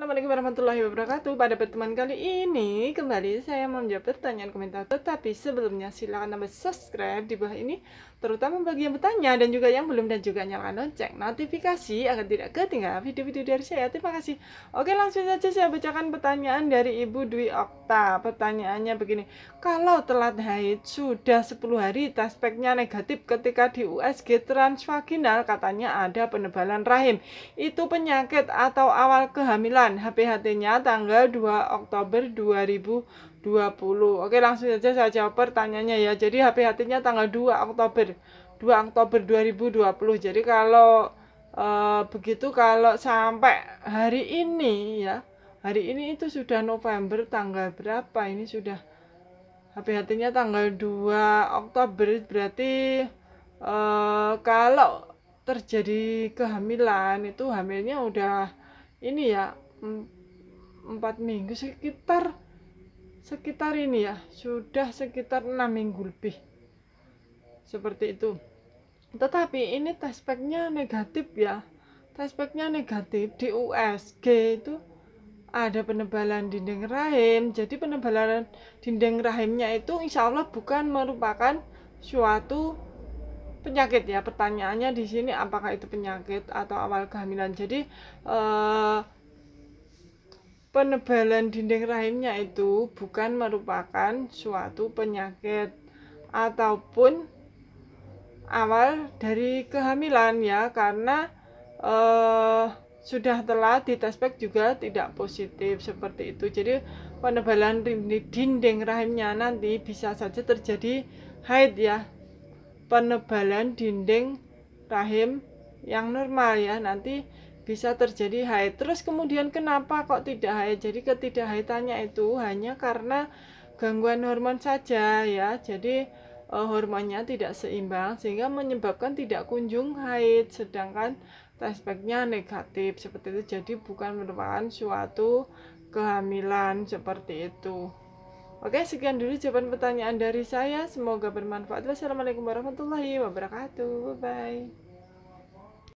Assalamualaikum warahmatullahi wabarakatuh Pada pertemuan kali ini Kembali saya mau menjawab pertanyaan komentar Tetapi sebelumnya silahkan tambah subscribe di bawah ini terutama bagi yang bertanya dan juga yang belum dan juga nyalakan lonceng notifikasi agar tidak ketinggalan video-video dari saya. Terima kasih. Oke, langsung saja saya bacakan pertanyaan dari Ibu Dwi Okta. Pertanyaannya begini, kalau telat haid sudah 10 hari tespeknya negatif ketika di USG transvaginal katanya ada penebalan rahim. Itu penyakit atau awal kehamilan. HPHT-nya tanggal 2 Oktober 2000 20. Oke, langsung saja saya jawab pertanyaannya ya. Jadi HP hatinya tanggal 2 Oktober. 2 Oktober 2020. Jadi kalau e, begitu kalau sampai hari ini ya. Hari ini itu sudah November tanggal berapa? Ini sudah HP hatinya tanggal 2 Oktober berarti e, kalau terjadi kehamilan itu hamilnya udah ini ya 4 minggu sekitar sekitar ini ya sudah sekitar enam minggu lebih seperti itu tetapi ini test negatif ya test negatif di USG itu ada penebalan dinding rahim jadi penebalan dinding rahimnya itu insya Allah bukan merupakan suatu penyakit ya pertanyaannya di sini apakah itu penyakit atau awal kehamilan jadi eh, Penebalan dinding rahimnya itu bukan merupakan suatu penyakit ataupun awal dari kehamilan ya karena eh, sudah telah tespek juga tidak positif seperti itu. Jadi penebalan dinding rahimnya nanti bisa saja terjadi haid ya. Penebalan dinding rahim yang normal ya nanti bisa terjadi haid. Terus kemudian kenapa kok tidak haid? Jadi ketidakhaitannya itu hanya karena gangguan hormon saja ya. Jadi uh, hormonnya tidak seimbang sehingga menyebabkan tidak kunjung haid. Sedangkan tespeknya negatif seperti itu. Jadi bukan merupakan suatu kehamilan seperti itu. Oke, sekian dulu jawaban pertanyaan dari saya. Semoga bermanfaat. Wassalamualaikum warahmatullahi wabarakatuh. Bye bye.